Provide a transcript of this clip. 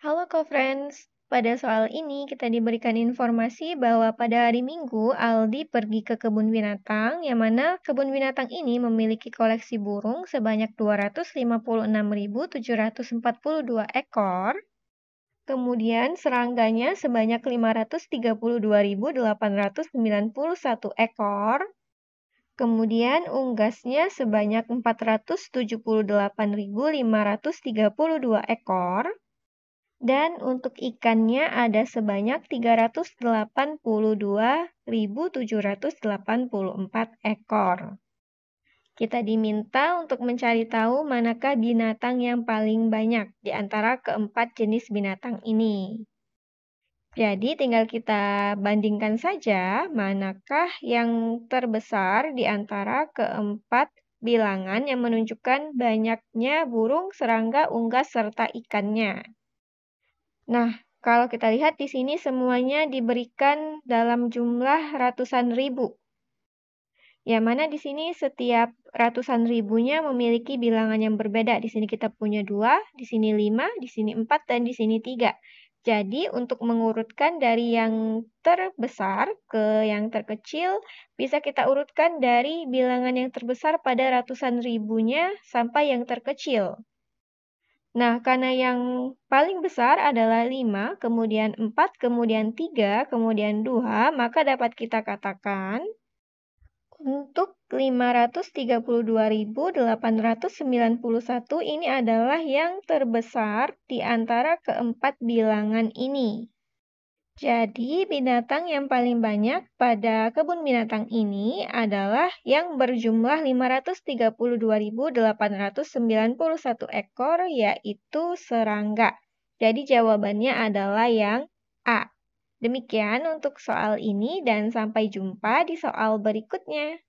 Halo co-friends, pada soal ini kita diberikan informasi bahwa pada hari Minggu Aldi pergi ke kebun binatang yang mana kebun binatang ini memiliki koleksi burung sebanyak 256.742 ekor. Kemudian serangganya sebanyak 532.891 ekor. Kemudian unggasnya sebanyak 478.532 ekor dan untuk ikannya ada sebanyak 382.784 ekor. Kita diminta untuk mencari tahu manakah binatang yang paling banyak di antara keempat jenis binatang ini. Jadi tinggal kita bandingkan saja manakah yang terbesar di antara keempat bilangan yang menunjukkan banyaknya burung, serangga, unggas, serta ikannya. Nah, kalau kita lihat di sini semuanya diberikan dalam jumlah ratusan ribu. Yang mana di sini setiap ratusan ribunya memiliki bilangan yang berbeda. Di sini kita punya dua, di sini lima, di sini empat, dan di sini tiga. Jadi untuk mengurutkan dari yang terbesar ke yang terkecil, bisa kita urutkan dari bilangan yang terbesar pada ratusan ribunya sampai yang terkecil. Nah, karena yang paling besar adalah 5, kemudian 4, kemudian 3, kemudian 2, maka dapat kita katakan untuk 532.891 ini adalah yang terbesar di antara keempat bilangan ini. Jadi, binatang yang paling banyak pada kebun binatang ini adalah yang berjumlah 532.891 ekor, yaitu serangga. Jadi, jawabannya adalah yang A. Demikian untuk soal ini, dan sampai jumpa di soal berikutnya.